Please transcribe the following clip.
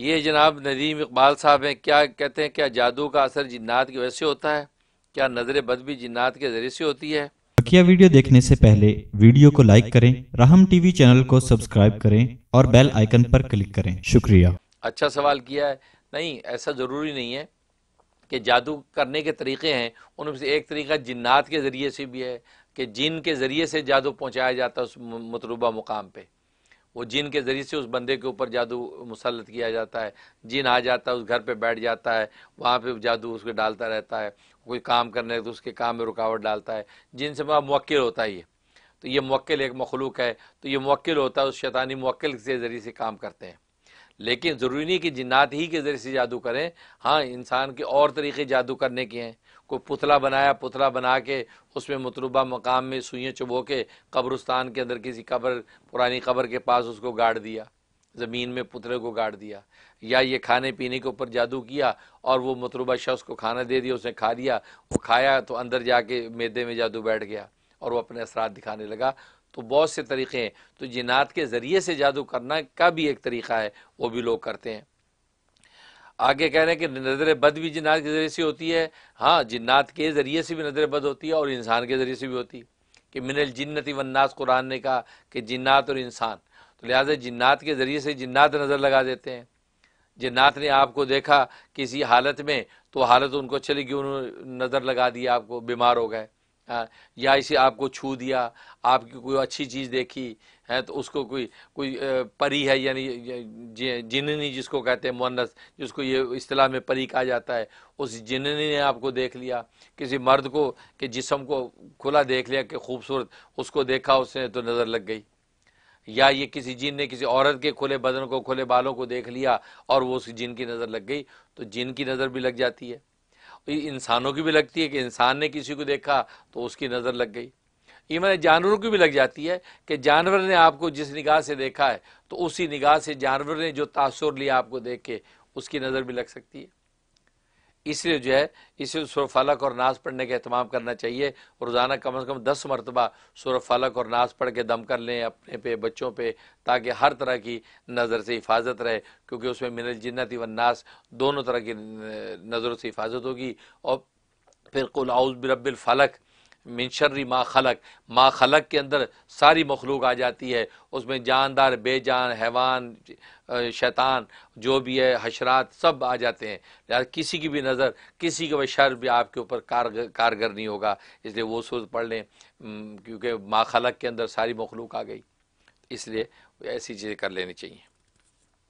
ये जनाब नदीम इकबाल साहब हैं क्या कहते हैं क्या जादू का असर जिन्नात की वजह से होता है क्या नजर बद भी जिन्नात के जरिए से होती है बकिया वीडियो देखने से पहले वीडियो को लाइक करें रहम टीवी चैनल को सब्सक्राइब करें और बेल आइकन पर क्लिक करें शुक्रिया अच्छा सवाल किया है नहीं ऐसा ज़रूरी नहीं है कि जादू करने के तरीके हैं उनमें से एक तरीका जिन्नात के ज़रिए से भी है कि जिन के ज़रिए से जादू पहुँचाया जाता है उस मतलूबा मुकाम पर वो जिन के ज़रिए से उस बंदे के ऊपर जादू मुसलत किया जाता है जिन आ जाता है उस घर पे बैठ जाता है वहाँ पे जादू उसको डालता रहता है कोई काम करने तो उसके काम में रुकावट डालता है जिन से बड़ा मवक्ल होता ही है तो ये मवक्ल एक मखलूक है तो ये मवक्ल होता है उस शैतानी मवक्ल के ज़रिए से काम करते हैं लेकिन ज़रूरी नहीं कि जिन्नात ही के ज़रिए से जादू करें हाँ इंसान के और तरीके जादू करने के हैं कोई पुतला बनाया पुतला बना के उसमें मतलूबा मकाम में सुइयाँ चुबो के कब्रस्तान के अंदर किसी कब्र पुरानी कब्र के पास उसको गाड़ दिया ज़मीन में पुतले को गाड़ दिया या ये खाने पीने के ऊपर जादू किया और वो मतलूबा शख्स को खाना दे दिया उसने खा लिया वो खाया तो अंदर जाके मैदे में जादू बैठ गया और वो अपने असरात दिखाने लगा तो बहुत से तरीक़े हैं तो जिनात के ज़रिए से जादू करना का भी एक तरीक़ा है वो भी लोग करते हैं आगे कह रहे हैं कि नज़र बद भी जिन्नात के ज़रिए से होती है हाँ जिन्नात के ज़रिए से भी नज़र बद होती है और इंसान के ज़रिए से भी होती है कि मिनल जिन्नति वन्नास कुरान ने कहा कि जिन्नात और इंसान तो लिहाजा जिन्नात के ज़रिए से जिन्नात नज़र लगा देते हैं जिन्नात ने आपको देखा किसी हालत में तो हालत उनको चली गई उन्होंने नज़र लगा दी आपको बीमार हो गए या इसे आपको छू दिया आपकी कोई अच्छी चीज़ देखी है तो उसको कोई कोई परी है यानी जिननी जिसको कहते हैं मुन्नस जिसको ये अतलाह में परी कहा जाता है उस जिननी ने आपको देख लिया किसी मर्द को कि जिसम को खुला देख लिया कि खूबसूरत उसको देखा उसने तो नज़र लग गई या ये किसी जिन ने किसी औरत के खुले बदन को खुले बालों को देख लिया और वो उस जिन की नज़र लग गई तो जिन की नज़र भी लग जाती है इंसानों की भी लगती है कि इंसान ने किसी को देखा तो उसकी नज़र लग गई ईवन जानवरों की भी लग जाती है कि जानवर ने आपको जिस निगाह से देखा है तो उसी निगाह से जानवर ने जो तासुर लिया आपको देख के उसकी नज़र भी लग सकती है इसलिए जो है इसे सुर फलक और नाज पढ़ने का अहतमाम करना चाहिए रोज़ाना कम से कम दस मरतबा सुर फलक और नाज पढ़ के दम कर लें अपने पे बच्चों पे ताकि हर तरह की नज़र से हिफाजत रहे क्योंकि उसमें मिनल जन्नती व नास दोनों तरह की नज़रों से हिफाजत होगी और फिर कुल आउज़ बिरबिल फलक मिनशर्री मा खलक मा खलक के अंदर सारी मखलूक आ जाती है उसमें जानदार बेजान हैवान शैतान जो भी है हशरात सब आ जाते हैं यार किसी की भी नज़र किसी का शर भी आपके ऊपर कारगर कारगर नहीं होगा इसलिए वो सोच पढ़ लें क्योंकि माँ खलक के अंदर सारी मखलूक आ गई इसलिए ऐसी चीज़ें कर लेनी चाहिए